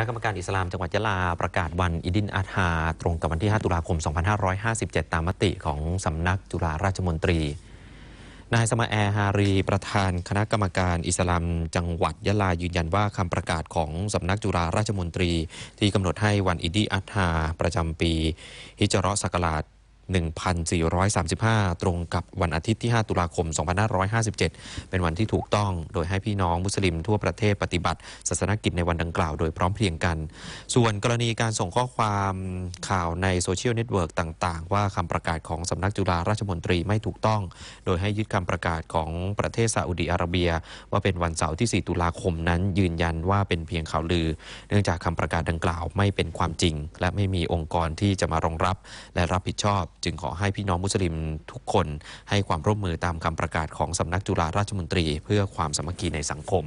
คณะกรรมการอิสลามจังหวัดยะลาประกาศวันอิดินอาฮาตรงกับวันที่ 5 ตุลาคม 2557 ตามมติของสำนักจุฬาราชมนตรีนายสมาแอฮารีประธานคณะกรรมการอิสลามจังหวัดยะลายืนยันว่าคำประกาศของสำนักจุฬาราชมนตรีที่กำหนดให้วันอิดีอัฐาประจำปีฮิจรรศักราช1435 ตรงกับวันอาทิตย์ที่ 5 ตุลาคม 2557 เป็นวันที่ถูกต้อง โดยให้พี่น้องมุสลิมทั่วประเทศปฏิบัติ ศาสนกิจในวันดังกล่าว โดยพร้อมเพรียงกัน ส่วนกรณีการส่งข้อความข่าวในโซเชียลเน็ตเวิร์กต่าง ๆ ว่าคำประกาศของสำนักจุฬาราชมนตรีไม่ถูกต้อง โดยให้ยึดคำประกาศของประเทศซาอุดีอาระเบีย ว่าเป็นวันเสาร์ที่ 4 ตุลาคมนั้น ยืนยันว่าเป็นเพียงข่าวลือ เนื่องจากคำประกาศดังกล่าวไม่เป็นความจริง และไม่มีองค์กรที่จะมารองรับและรับผิดชอบจึงขอให้พี่น้องมุสลิมทุกคนให้ความร่วมมือตามคำประกาศของสำนักจุฬาราชมนตรีเพื่อความสามัคคีในสังคม